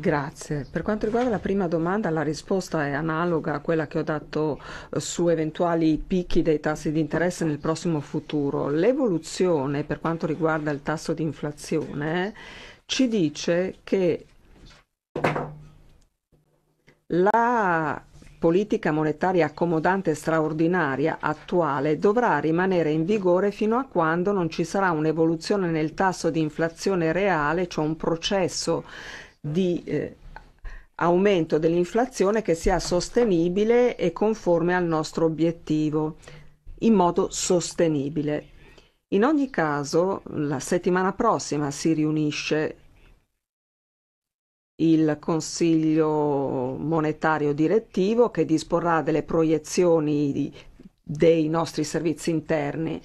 Grazie. Per quanto riguarda la prima domanda, la risposta è analoga a quella che ho dato eh, su eventuali picchi dei tassi di interesse nel prossimo futuro. L'evoluzione per quanto riguarda il tasso di inflazione ci dice che la politica monetaria accomodante straordinaria attuale dovrà rimanere in vigore fino a quando non ci sarà un'evoluzione nel tasso di inflazione reale, cioè un processo di eh, aumento dell'inflazione che sia sostenibile e conforme al nostro obiettivo, in modo sostenibile. In ogni caso, la settimana prossima si riunisce il Consiglio monetario direttivo che disporrà delle proiezioni di, dei nostri servizi interni